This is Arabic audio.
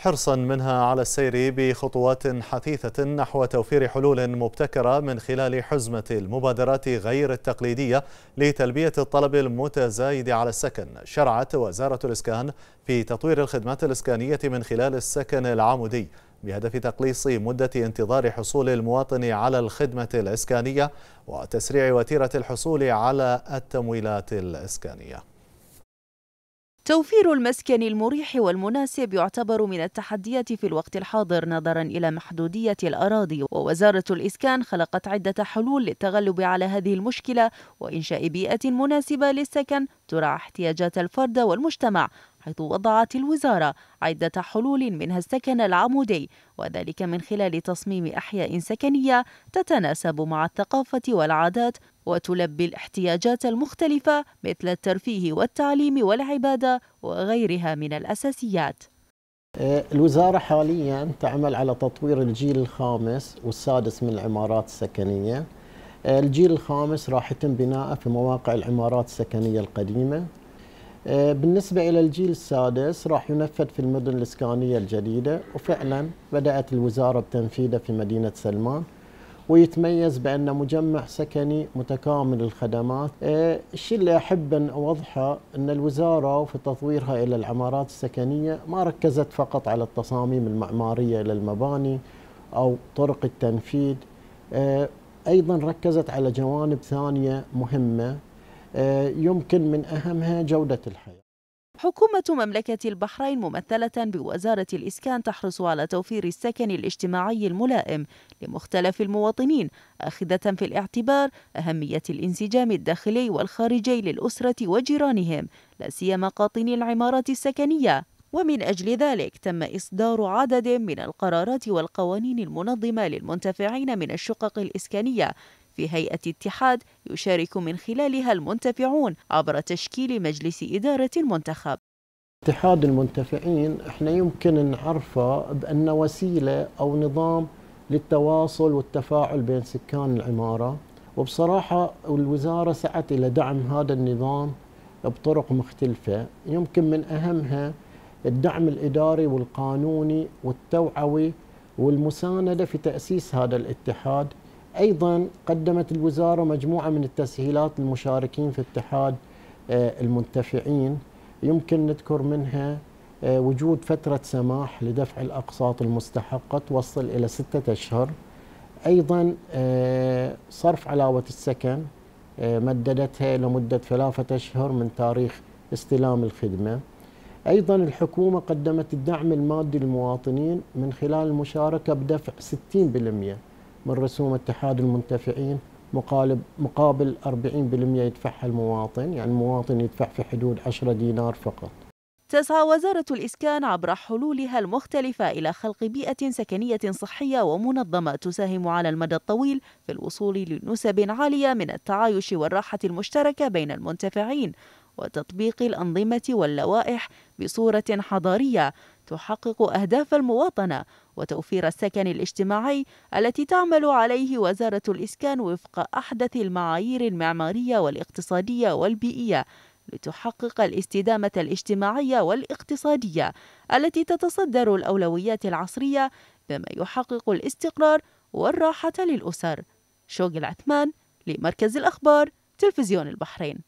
حرصا منها على السير بخطوات حثيثة نحو توفير حلول مبتكرة من خلال حزمة المبادرات غير التقليدية لتلبية الطلب المتزايد على السكن شرعت وزارة الإسكان في تطوير الخدمات الإسكانية من خلال السكن العمودي بهدف تقليص مدة انتظار حصول المواطن على الخدمة الإسكانية وتسريع وتيرة الحصول على التمويلات الإسكانية توفير المسكن المريح والمناسب يعتبر من التحديات في الوقت الحاضر نظرا إلى محدودية الأراضي ووزارة الإسكان خلقت عدة حلول للتغلب على هذه المشكلة وإنشاء بيئة مناسبة للسكن ترعى احتياجات الفرد والمجتمع حيث وضعت الوزارة عدة حلول منها السكن العمودي وذلك من خلال تصميم أحياء سكنية تتناسب مع الثقافة والعادات وتلبي الاحتياجات المختلفة مثل الترفيه والتعليم والعبادة وغيرها من الأساسيات أه، الوزارة حاليا تعمل على تطوير الجيل الخامس والسادس من العمارات السكنية آه، الجيل الخامس راح يتم بناءه في مواقع العمارات السكنية القديمة آه، بالنسبة إلى الجيل السادس راح ينفذ في المدن الإسكانية الجديدة وفعلا بدأت الوزارة بتنفيذه في مدينة سلمان ويتميز بأنه مجمع سكني متكامل الخدمات آه، الشيء اللي أحب أن أوضحه أن الوزارة في تطويرها إلى العمارات السكنية ما ركزت فقط على التصاميم المعمارية للمباني أو طرق التنفيذ أيضا ركزت على جوانب ثانية مهمة آه، يمكن من أهمها جودة الحياة حكومة مملكة البحرين ممثلة بوزارة الإسكان تحرص على توفير السكن الاجتماعي الملائم لمختلف المواطنين آخذة في الاعتبار أهمية الانسجام الداخلي والخارجي للأسرة وجيرانهم لا سيما قاطني العمارات السكنية ومن أجل ذلك تم إصدار عدد من القرارات والقوانين المنظمة للمنتفعين من الشقق الإسكانية في هيئة اتحاد يشارك من خلالها المنتفعون عبر تشكيل مجلس إدارة منتخب اتحاد المنتفعين احنا يمكن نعرفه بأنه وسيلة أو نظام للتواصل والتفاعل بين سكان العمارة وبصراحة الوزارة سعت إلى دعم هذا النظام بطرق مختلفة يمكن من أهمها الدعم الاداري والقانوني والتوعوي والمسانده في تاسيس هذا الاتحاد ايضا قدمت الوزاره مجموعه من التسهيلات للمشاركين في اتحاد آه، المنتفعين يمكن نذكر منها آه، وجود فترة سماح لدفع الأقساط المستحقة توصل إلى ستة أشهر أيضا آه، صرف علاوة السكن مددتها لمدة ثلاثة أشهر من تاريخ استلام الخدمة أيضا الحكومة قدمت الدعم المادي للمواطنين من خلال المشاركة بدفع 60% من رسوم اتحاد المنتفعين مقابل مقابل 40% يدفعها المواطن يعني المواطن يدفع في حدود 10 دينار فقط تسعى وزارة الإسكان عبر حلولها المختلفة إلى خلق بيئة سكنية صحية ومنظمة تساهم على المدى الطويل في الوصول لنسب عالية من التعايش والراحة المشتركة بين المنتفعين وتطبيق الأنظمة واللوائح بصورة حضارية تحقق أهداف المواطنة وتوفير السكن الاجتماعي التي تعمل عليه وزارة الإسكان وفق أحدث المعايير المعمارية والاقتصادية والبيئية لتحقق الاستدامة الاجتماعية والاقتصادية التي تتصدر الأولويات العصرية بما يحقق الاستقرار والراحة للأسر. شوق العثمان لمركز الأخبار تلفزيون البحرين